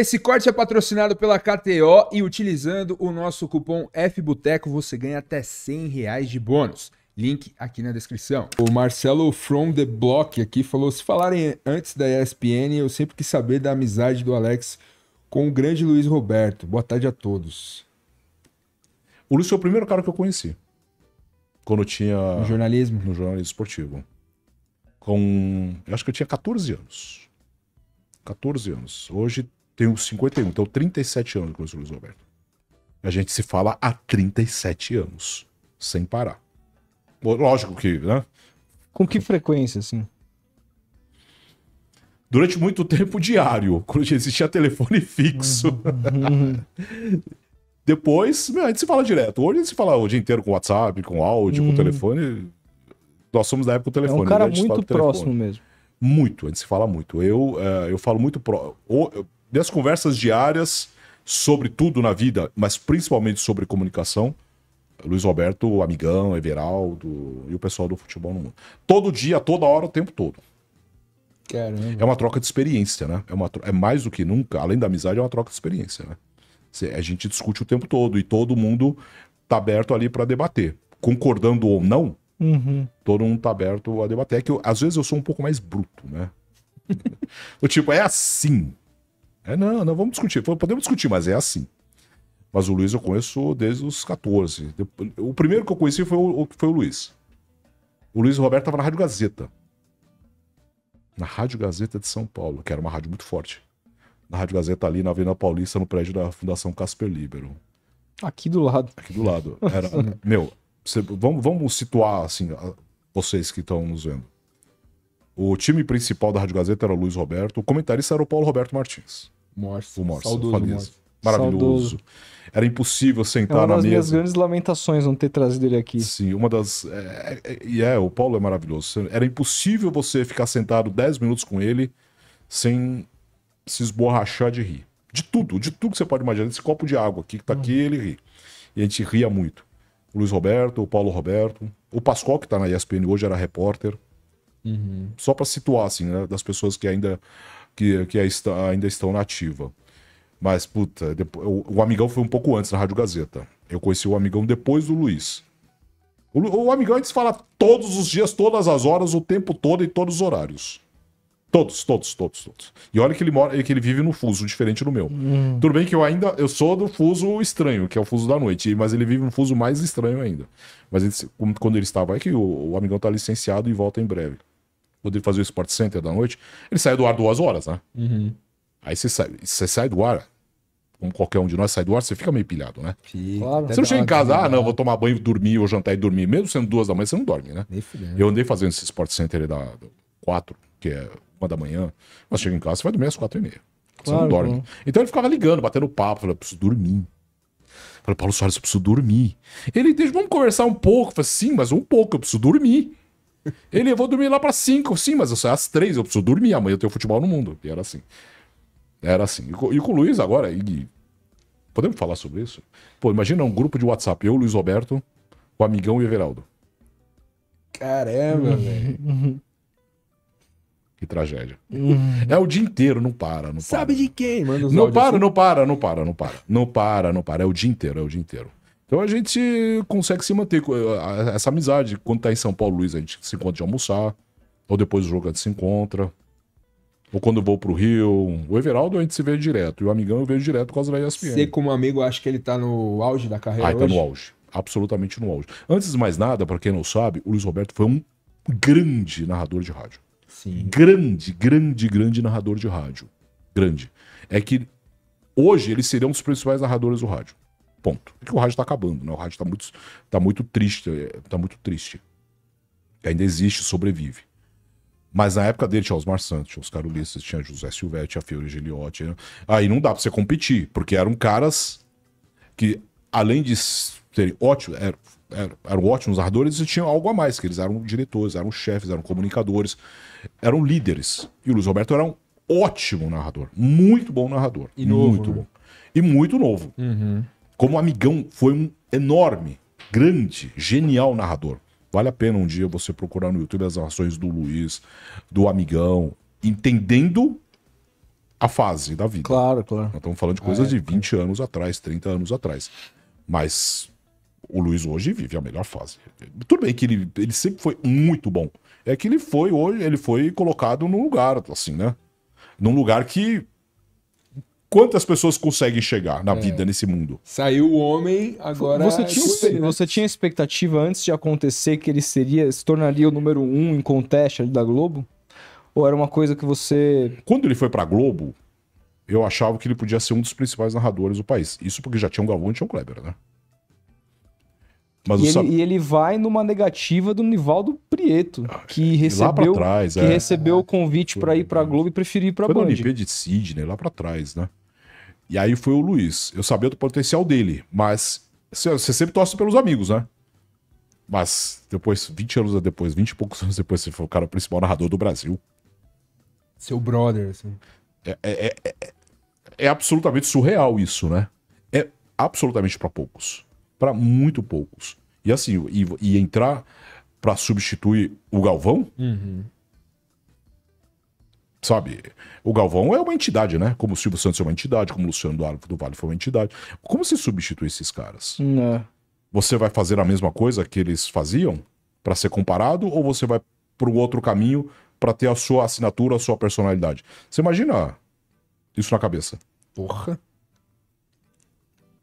Esse corte é patrocinado pela KTO e utilizando o nosso cupom FBUTECO você ganha até 100 reais de bônus. Link aqui na descrição. O Marcelo From The Block aqui falou: se falarem antes da ESPN, eu sempre quis saber da amizade do Alex com o grande Luiz Roberto. Boa tarde a todos. O Luiz foi o primeiro cara que eu conheci. Quando eu tinha. No jornalismo? No jornalismo esportivo. Com. Eu acho que eu tinha 14 anos. 14 anos. Hoje tenho 51, então 37 anos com o Luiz Roberto. A gente se fala há 37 anos, sem parar. Lógico que, né? Com que frequência, assim? Durante muito tempo diário, quando existia telefone fixo. Uhum. depois Depois, a gente se fala direto. Hoje a gente se fala o dia inteiro com WhatsApp, com áudio, com uhum. telefone. Nós somos da época do telefone. É um cara né? muito próximo mesmo. Muito, a gente se fala muito. Eu, eh, eu falo muito. próximo das conversas diárias sobre tudo na vida, mas principalmente sobre comunicação. Luiz Roberto, Amigão, Everaldo e o pessoal do futebol no mundo. Todo dia, toda hora, o tempo todo. Caramba. É uma troca de experiência, né? É, uma, é mais do que nunca, além da amizade, é uma troca de experiência, né? A gente discute o tempo todo e todo mundo tá aberto ali para debater. Concordando ou não, uhum. todo mundo tá aberto a debater. É que eu, às vezes eu sou um pouco mais bruto, né? o tipo, é assim. É, não, não, vamos discutir. Podemos discutir, mas é assim. Mas o Luiz eu conheço desde os 14. O primeiro que eu conheci foi o, foi o Luiz. O Luiz Roberto estava na Rádio Gazeta. Na Rádio Gazeta de São Paulo, que era uma rádio muito forte. Na Rádio Gazeta ali na Avenida Paulista, no prédio da Fundação Casper Libero. Aqui do lado. Aqui do lado. Era, meu, cê, vamos, vamos situar assim, vocês que estão nos vendo. O time principal da Rádio Gazeta era o Luiz Roberto, o comentarista era o Paulo Roberto Martins. Morse. O Morse, saudoso, Morse. Maravilhoso. Saudoso. Era impossível sentar na mesa. É uma das minhas grandes lamentações não ter trazido ele aqui. Sim, uma das. E é, é, é, é, o Paulo é maravilhoso. Era impossível você ficar sentado 10 minutos com ele sem se esborrachar de rir. De tudo, de tudo que você pode imaginar. Esse copo de água aqui que tá aqui, uhum. ele ri. E a gente ria muito. O Luiz Roberto, o Paulo Roberto, o Pascoal, que tá na ESPN hoje, era repórter. Uhum. Só para situar, assim, né, das pessoas que ainda, que, que é ainda estão na ativa. Mas, puta, depois, o, o, Amigão foi um pouco antes na Rádio Gazeta. Eu conheci o Amigão depois do Luiz. O, o Amigão antes fala todos os dias, todas as horas, o tempo todo e todos os horários. Todos, todos, todos, todos. E olha que ele mora, que ele vive no fuso diferente do meu. Hum. Tudo bem que eu ainda eu sou do fuso estranho, que é o fuso da noite, mas ele vive no fuso mais estranho ainda. Mas ele, quando ele estava, é que o, o amigão tá licenciado e volta em breve poder fazer o Sport Center da noite, ele sai do ar duas horas, né? Uhum. Aí você sai, você sai do ar, como qualquer um de nós sai do ar, você fica meio pilhado, né? claro, você não chega em casa, ah, não, vou tomar banho, dormir, ou jantar e dormir. Mesmo sendo duas da manhã, você não dorme, né? Eu andei fazendo esse Sport Center da quatro, que é uma da manhã, mas chega em casa, você vai dormir às quatro e meia. Você claro, não dorme. Bom. Então ele ficava ligando, batendo papo, falando, preciso dormir. Falei, Paulo Soares, eu preciso dormir. Ele, deixa, vamos conversar um pouco. Eu falei, sim, mas um pouco, eu preciso dormir. Ele, eu vou dormir lá para cinco. Sim, mas eu saio às três, eu preciso dormir. Amanhã eu tenho futebol no mundo. E era assim. Era assim. E com, e com o Luiz agora, e... podemos falar sobre isso? Pô, imagina um grupo de WhatsApp. Eu, Luiz Roberto, o amigão e o Everaldo. Caramba, uhum. velho. Uhum. Que tragédia. É o dia inteiro, não para, não para. Sabe de quem? mano? não para, assim? não para, não para, não para. Não para, não para. É o dia inteiro, é o dia inteiro. Então a gente consegue se manter eh, essa amizade. Quando tá em São Paulo, Luiz, a gente se encontra de almoçar. Ou depois do jogo a gente se encontra. Ou quando eu vou pro Rio. O Everaldo a gente se vê direto. E o amigão eu vejo direto com as da ESPN. Você, como amigo, acho que ele tá no auge da carreira. Ah, está tá no auge. Absolutamente no auge. Antes de mais nada, para quem não sabe, o Luiz Roberto foi um grande narrador de rádio. Sim. Grande, grande, grande narrador de rádio. Grande. É que hoje ele seria um dos principais narradores do rádio. Ponto. Porque é o rádio está acabando, né? O rádio está muito, tá muito triste, está é, muito triste. Ainda existe, sobrevive. Mas na época dele tinha Osmar Santos, tinha Oscar Ulisses, tinha José Silvério, tinha Fiore Giliotti. Né? Aí não dá pra você competir, porque eram caras que, além de serem ótimos, eram, eram ótimos narradores, e tinham algo a mais, que eles eram diretores, eram chefes, eram comunicadores, eram líderes. E o Luiz Roberto era um ótimo narrador, muito bom narrador, e novo, muito né? bom. E muito novo. Uhum. Como amigão, foi um enorme, grande, genial narrador. Vale a pena um dia você procurar no YouTube as narrações do Luiz, do amigão, entendendo a fase da vida. Claro, claro. Nós estamos falando de coisas ah, é, de 20 é. anos atrás, 30 anos atrás. Mas o Luiz hoje vive a melhor fase. Tudo bem que ele, ele sempre foi muito bom. É que ele foi hoje, ele foi colocado num lugar, assim, né? Num lugar que quantas pessoas conseguem chegar na é. vida, nesse mundo? Saiu o homem, agora. Você é tinha, super, você tinha expectativa antes de acontecer que ele seria, se tornaria o número um em contest da Globo? Ou era uma coisa que você. Quando ele foi pra Globo, eu achava que ele podia ser um dos principais narradores do país. Isso porque já tinha um Galvão e tinha um Kleber, né? Mas e, ele, sabe... e ele vai numa negativa do Nivaldo Prieto, ah, que recebeu trás, que é. recebeu o convite para ir para Globo e preferiu ir para Band. Foi o Olimpíada de Sydney, lá para trás, né? E aí foi o Luiz. Eu sabia do potencial dele, mas você sempre torce pelos amigos, né? Mas depois, 20 anos depois, 20 e poucos anos depois, você foi o cara o principal narrador do Brasil. Seu brother, assim. É, é, é, é, é absolutamente surreal isso, né? É absolutamente para poucos. para muito poucos. E assim, e, e entrar para substituir o Galvão, uhum. Sabe, o Galvão é uma entidade, né? Como o Silvio Santos é uma entidade, como o Luciano do Vale foi uma entidade. Como se substitui esses caras? Não. É. Você vai fazer a mesma coisa que eles faziam para ser comparado ou você vai para o outro caminho para ter a sua assinatura, a sua personalidade? Você imagina isso na cabeça? Porra.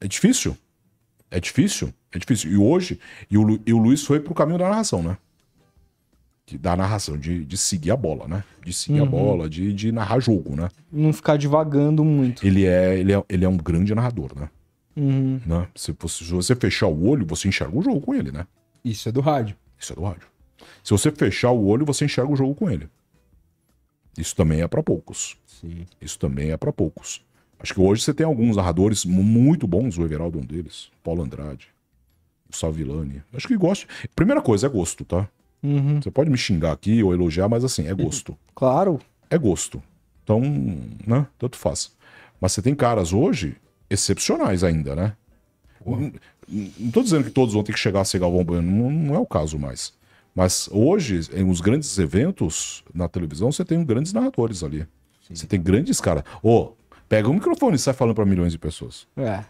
É difícil. É difícil. É difícil. E hoje, e o, Lu, e o Luiz foi pro caminho da narração, né? que da narração, de, de seguir a bola, né? De seguir uhum. a bola, de, de narrar jogo, né? Não ficar divagando muito. Ele é, ele é, ele é um grande narrador, né? Uhum. né? Se, você, se você fechar o olho, você enxerga o jogo com ele, né? Isso é do rádio. Isso é do rádio. Se você fechar o olho, você enxerga o jogo com ele. Isso também é para poucos. Sim. Isso também é para poucos. Acho que hoje você tem alguns narradores muito bons, o Everaldo é um deles, Paulo Andrade, o Salvilani. Acho que gosta. Primeira coisa é gosto, tá? Uhum. Você pode me xingar aqui ou elogiar, mas assim, é uhum. gosto. Uhum. Claro. É gosto. Então, né? Tanto faz. Mas você tem caras hoje excepcionais ainda, né? Não, não tô dizendo que todos vão ter que chegar a ser Galvão Bueno, não, não é o caso mais. Mas hoje, em uns grandes eventos na televisão, você tem grandes narradores ali. Sim. Você tem grandes caras. Ô, oh, pega o microfone e sai falando para milhões de pessoas. É.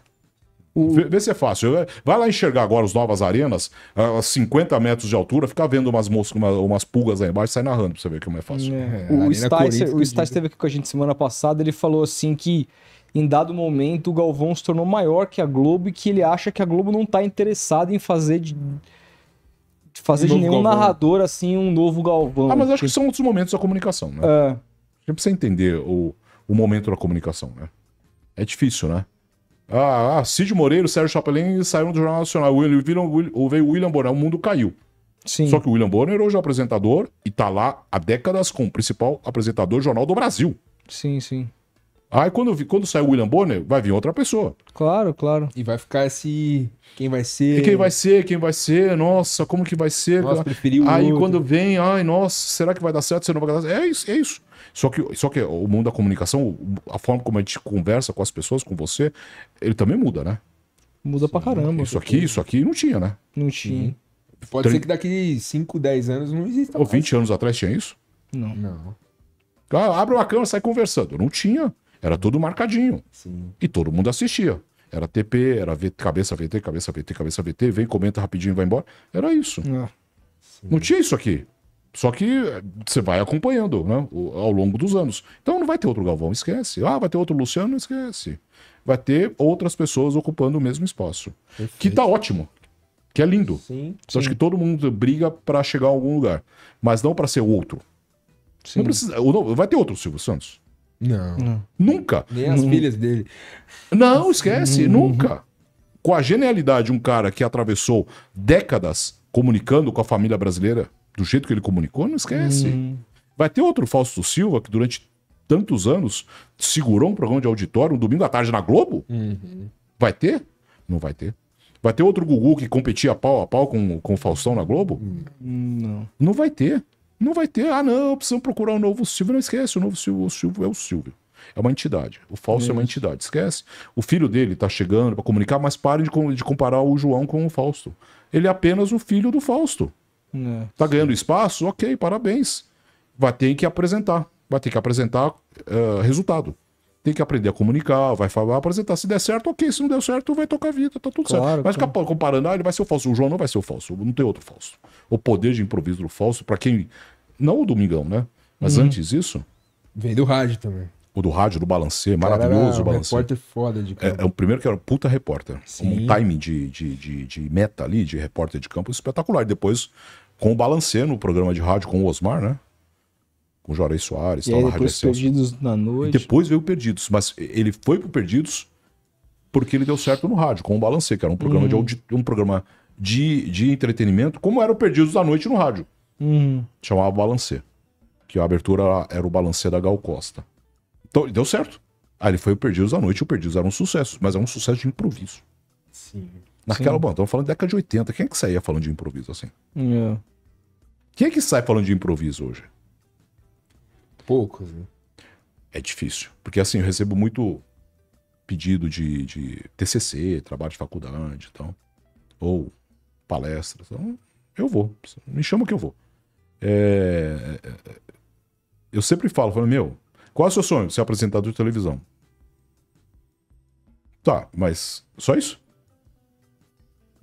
O... Vê, vê, se é fácil. Vai lá enxergar agora os Novas Arenas, a 50 metros de altura, ficar vendo umas moscas, umas, umas pulgas aí embaixo, sai narrando pra você ver como é fácil. É, é, é o é Stice, o Stice esteve aqui com a gente semana passada, ele falou assim que em dado momento o Galvão se tornou maior que a Globo e que ele acha que a Globo não tá interessada em fazer de fazer um de nenhum Galvão. narrador assim um novo Galvão. Ah, mas acho que são outros momentos da comunicação, né? É. Você precisa entender o, o momento da comunicação, né? É difícil, né? Ah, ah Cid Moreira, Sérgio Chapelin saíram do Jornal Nacional. William, William, veio o William Bonner, o mundo caiu. Sim. Só que o William Bonner hoje é apresentador e tá lá há décadas como principal apresentador do Jornal do Brasil. Sim, sim. Aí quando, quando sair o William Bonner, vai vir outra pessoa. Claro, claro. E vai ficar esse. Quem vai ser? E quem vai ser? Quem vai ser? Nossa, como que vai ser? Nossa, Aí outro. quando vem, ai, nossa, será que vai dar certo? Será não vai dar certo? É isso, é isso. Só que, só que o mundo da comunicação, a forma como a gente conversa com as pessoas, com você, ele também muda, né? Muda Sim, pra caramba. Isso aqui, isso aqui não tinha, né? Não tinha. Pode 30... ser que daqui 5, 10 anos não exista. Ou 20 anos atrás tinha isso? Não. Não. Ah, abre uma câmera sai conversando. Não tinha. Era tudo marcadinho. Sim. E todo mundo assistia. Era TP, era VT, cabeça VT, cabeça VT, cabeça VT, vem, comenta rapidinho e vai embora. Era isso. Ah, não tinha isso aqui. Só que eh, você vai acompanhando né, ao longo dos anos. Então não vai ter outro Galvão, esquece. Ah, vai ter outro Luciano, esquece. Vai ter outras pessoas ocupando o mesmo espaço. Perfeito. Que tá ótimo. Que é lindo. Sim, então, sim. Acho que todo mundo briga para chegar a algum lugar. Mas não para ser outro. Sim. Não precisa. Não, vai ter outro Silvio Santos. Não. não. Nunca. Nem as filhas dele. Não, esquece. Hum. Nunca. Com a genialidade de um cara que atravessou décadas comunicando com a família brasileira do jeito que ele comunicou, não esquece. Hum. Vai ter outro Fausto Silva que durante tantos anos segurou um programa de auditório um domingo à tarde na Globo? Uhum. Vai ter? Não vai ter. Vai ter outro Gugu que competia pau a pau com, com o Faustão na Globo? Não. Não vai ter. Não vai ter. Ah, não, precisamos procurar o um novo Silvio. Não esquece, o novo Silvio, o Silvio é o Silvio. É uma entidade. O Fausto é, é uma entidade. Esquece. O filho dele tá chegando para comunicar, mas pare de, de comparar o João com o Fausto. Ele é apenas o filho do Fausto. É. Tá ganhando espaço? Ok, parabéns. Vai ter que apresentar. Vai ter que apresentar uh, resultado. Tem que aprender a comunicar, vai falar, apresentar. Se der certo, ok. Se não der certo, vai tocar a vida, tá tudo claro, certo. Mas claro. comparando, ah, ele vai ser o falso. O João não vai ser o falso, não tem outro falso. O poder de improviso do falso, para quem. Não o Domingão, né? Mas uhum. antes disso. vem do rádio também. O do rádio, do Balancê, maravilhoso o Balancê. repórter foda de é, campo. É, é, o primeiro que era puta repórter. Sim. Um timing de, de, de, de, meta ali, de repórter de campo espetacular. Depois com o Balancê no programa de rádio com o Osmar, né? Com o Jorei Soares. E tal, aí depois na Perdidos na noite. E depois veio Perdidos, mas ele foi pro Perdidos porque ele deu certo no rádio, com o Balancê, que era um programa, uhum. de, um programa de, de entretenimento, como era o Perdidos da Noite no rádio. Uhum. Chamava Balancê. Que a abertura era o Balancê da Gal Costa. Então, deu certo. Aí ele foi o Perdidos da Noite, o Perdidos era um sucesso, mas é um sucesso de improviso. Sim. Naquela, banda, bom, estamos falando da década de 80. Quem é que saía falando de improviso assim? É. Quem é que sai falando de improviso hoje? Poucos, né? É difícil. Porque assim, eu recebo muito pedido de, de TCC, trabalho de faculdade então, ou palestras. Então, eu vou. Me chama que eu vou. É, é, é... Eu sempre falo, falo, meu, qual é o seu sonho? Ser apresentador de televisão. Tá, mas só isso?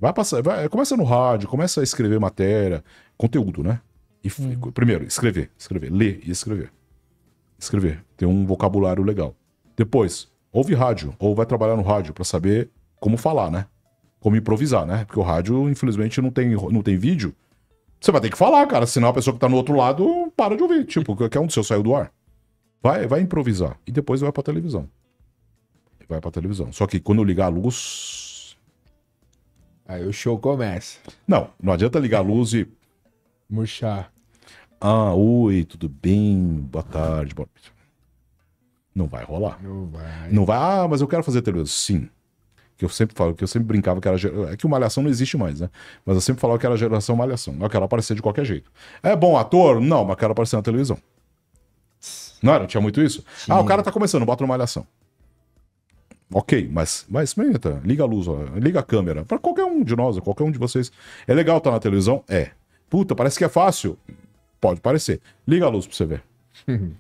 Vai passar, vai, começa no rádio, começa a escrever matéria, conteúdo, né? E, uhum. Primeiro, escrever, escrever, ler e escrever. Escrever, ter um vocabulário legal. Depois, ouve rádio, ou vai trabalhar no rádio para saber como falar, né? Como improvisar, né? Porque o rádio, infelizmente, não tem, não tem vídeo. Você vai ter que falar, cara, senão a pessoa que tá no outro lado para de ouvir. Tipo, qualquer um do seu saiu do ar. Vai, vai improvisar. E depois vai pra televisão. Vai pra televisão. Só que quando ligar a luz, Aí o show começa. Não, não adianta ligar a luz e. Murchar. Ah, oi, tudo bem? Boa tarde, boa noite. Não vai rolar. Não vai. Não vai. Ah, mas eu quero fazer televisão. Sim. Que eu sempre falo, que eu sempre brincava que era. É que o Malhação não existe mais, né? Mas eu sempre falava que era geração Malhação. Eu quero aparecer de qualquer jeito. É bom ator? Não, mas quero aparecer na televisão. Não era? Tinha muito isso? Sim. Ah, o cara tá começando, bota no Malhação. Ok, mas, mas experimenta. Liga a luz, ó, liga a câmera. Para qualquer um de nós, qualquer um de vocês. É legal estar tá na televisão? É. Puta, parece que é fácil. Pode parecer. Liga a luz pra você ver.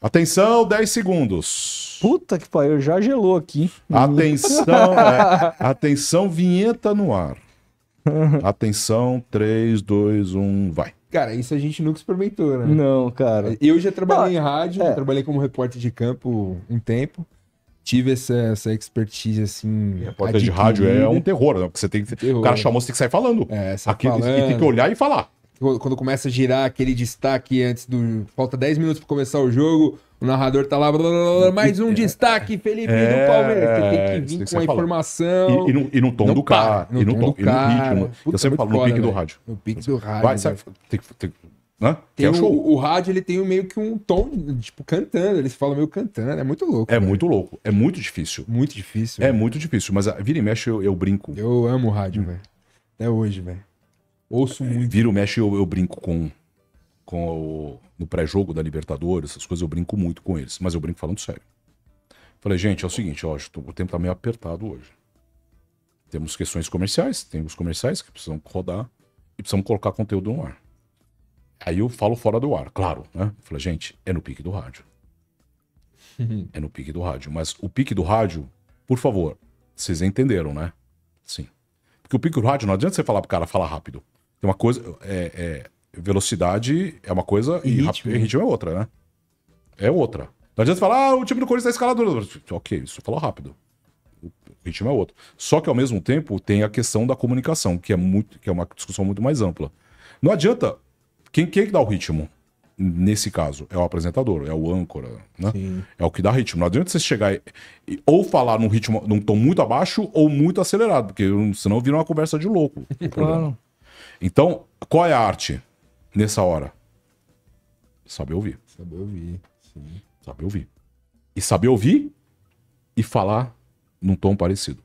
Atenção, 10 segundos. Puta que pariu, já gelou aqui. Atenção, é, atenção, vinheta no ar. Atenção, 3, 2, 1, vai. Cara, isso a gente nunca experimentou, né? Não, cara. Eu já trabalhei Não, em rádio, é. trabalhei como repórter de campo um tempo tive essa, essa expertise, assim. Repórter de rádio é um terror, né? Porque você tem que. Terror. O cara chamou, você tem que sair falando. É, sai Aqui, falando. E tem que olhar e falar. Quando começa a girar aquele destaque antes do. Falta 10 minutos para começar o jogo. O narrador tá lá, blá, blá, blá, mais um é. destaque, Felipe é, do Palmeiras. Você tem que vir tem que com a informação. E, e, no, e no tom não do cara. E no, tom, do E no ritmo. Puta, eu sempre falo, foda, no pique véio. do rádio. No pique do rádio. Vai, sai, tem, tem, né? É tem é o, show. O, o, rádio ele tem meio que um tom, tipo, cantando, eles falam meio cantando, é muito louco. É né? muito louco, é muito difícil. Muito difícil. É né? muito difícil, mas a, ah, vira e mexe eu, eu brinco. Eu amo o rádio, hum. velho. Até hoje, velho. Ouço é, muito. Vira e mexe eu, eu brinco com, com o, no pré-jogo da Libertadores, essas coisas eu brinco muito com eles, mas eu brinco falando sério. Falei, gente, é o seguinte, ó, o tempo tá meio apertado hoje. Temos questões comerciais, temos comerciais que precisam rodar e precisamos colocar conteúdo no ar. Aí eu falo fora do ar, claro, né? Falei, gente, é no pique do rádio. é no pique do rádio. Mas o pique do rádio, por favor, vocês entenderam, né? Sim. Porque o pique do rádio não adianta você falar pro cara falar rápido. Tem uma coisa. É, é, velocidade é uma coisa e, e ritmo. Né? ritmo. é outra, né? É outra. Não adianta você falar, ah, o time do Corinthians tá escalador. Ok, isso falou rápido. O ritmo é outro. Só que ao mesmo tempo tem a questão da comunicação, que é, muito, que é uma discussão muito mais ampla. Não adianta quem, quem é que dá o ritmo? Nesse caso, é o apresentador, é o âncora, né? Sim. É o que dá ritmo. Não adianta você chegar e, ou falar num ritmo, num tom muito abaixo ou muito acelerado, porque senão vira uma conversa de louco. Claro. Então, qual é a arte nessa hora? Saber ouvir. Saber ouvir. Sim. Saber ouvir. E saber ouvir e falar num tom parecido.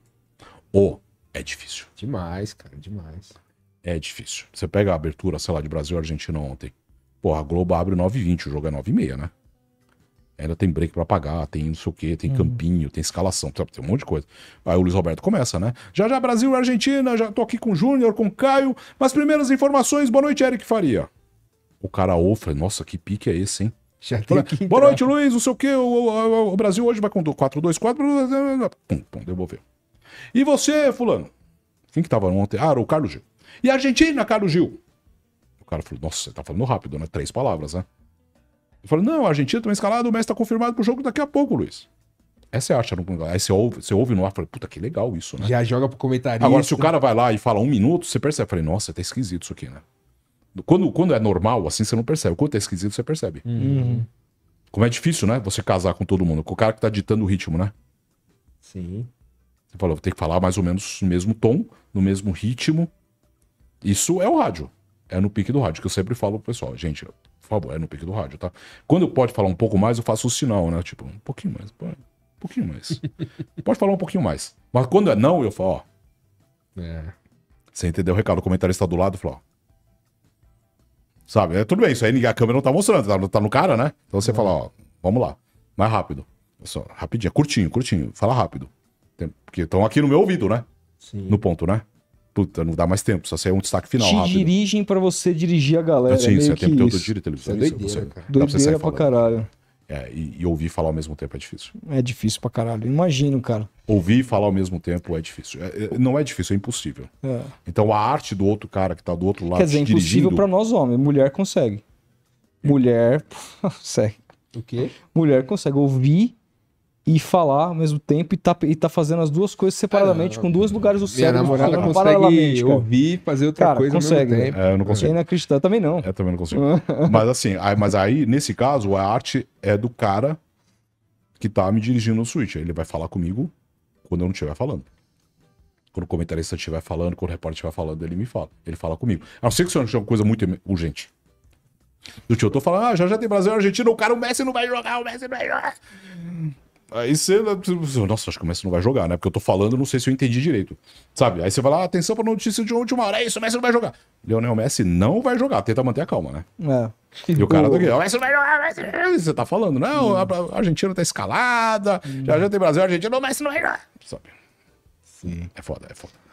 Ou é difícil. Demais, cara, demais. É difícil. Você pega a abertura, sei lá, de Brasil e Argentina ontem. Porra, a Globo abre 9h20, o jogo é 9 h né? Ainda tem break para pagar, tem não sei o quê, tem uhum. campinho, tem escalação, tem um monte de coisa. Aí o Luiz Roberto começa, né? Já já Brasil e Argentina, já tô aqui com o Júnior, com o Caio. Mas primeiras informações, boa noite, Eric Faria. O cara ofre. nossa, que pique é esse, hein? Já tem que boa noite, Luiz, não sei o quê, o, o, o Brasil hoje vai com 4-2-4, pum, pum, devolveu. E você, fulano? Quem que tava ontem? Ah, o Carlos Gil. E a Argentina, Carlos Gil? O cara falou, nossa, você tá falando rápido, né? Três palavras, né? Eu falou, não, a Argentina também tá escalada, o Messi tá confirmado pro jogo daqui a pouco, Luiz. Aí você acha, aí você ouve, você ouve no ar, falei, puta, que legal isso, né? Já joga pro comentarista. Agora, se o cara vai lá e fala um minuto, você percebe, eu falei, nossa, tá esquisito isso aqui, né? Quando, quando é normal, assim, você não percebe. Quando é esquisito, você percebe. Uhum. Como é difícil, né? Você casar com todo mundo, com o cara que tá ditando o ritmo, né? Sim. Você falou, tem que falar mais ou menos no mesmo tom, no mesmo ritmo, isso é o rádio. É no pique do rádio, que eu sempre falo pro pessoal, gente, por favor, é no pique do rádio, tá? Quando eu pode falar um pouco mais, eu faço o sinal, né? Tipo, um pouquinho mais, um pouquinho mais. pode falar um pouquinho mais. Mas quando é não, eu falo, ó. É. Você entendeu o recado? O comentário está do lado falou, ó. Sabe? É, tudo bem, isso aí a câmera não tá mostrando, tá, tá no cara, né? Então você é. fala, ó, vamos lá. Mais rápido. Só, rapidinho, é curtinho, curtinho. Fala rápido. Porque estão aqui no meu ouvido, né? Sim. No ponto, né? puta, não dá mais tempo, só sair um destaque final. Te rápido. dirigem para você dirigir a galera. Sim, é isso é tempo todo dirigir televisão. Isso é, é doideira, você, cara. Doideira pra, pra caralho. É, e, e, ouvir falar ao mesmo tempo é difícil. É difícil pra caralho. Imagino, cara. Ouvir e falar ao mesmo tempo é difícil. É, é não é difícil, é impossível. É. Então a arte do outro cara que tá do outro lado. Quer dizer, é impossível pra nós homens. Mulher consegue. Mulher. consegue. O quê? Mulher consegue ouvir e falar ao mesmo tempo e tá, e tá fazendo as duas coisas separadamente, é, com dois lugares do cérebro. Minha namorada consegue ouvir e ouvir fazer outra cara, coisa consegue, ao mesmo né? tempo. É, eu não é. consigo. É inacreditável, também não. É, também não consigo. mas assim, aí, mas aí, nesse caso, a arte é do cara que tá me dirigindo no Switch. Ele vai falar comigo quando eu não estiver falando. Quando o comentarista estiver falando, quando o repórter estiver falando, ele me fala. Ele fala comigo. A não ser que seja uma coisa muito urgente. Do tio, eu tô falando, ah, já já tem Brasil e Argentina, o cara, o Messi não vai jogar, o Messi não vai jogar. Aí você. Né, Nossa, acho que o Messi não vai jogar, né? Porque eu tô falando, não sei se eu entendi direito. Sabe? Aí você vai lá, atenção pra notícia de última hora. É isso, o Messi não vai jogar. Leonel Messi não vai jogar. Tenta manter a calma, né? É. E o cara do aqui, o Messi não vai jogar, Messi. Você tá falando, não, hum. a Argentina tá escalada, hum. já já tem Brasil, a Argentina, não, o Messi não vai jogar. Sabe? Sim. É foda, é foda.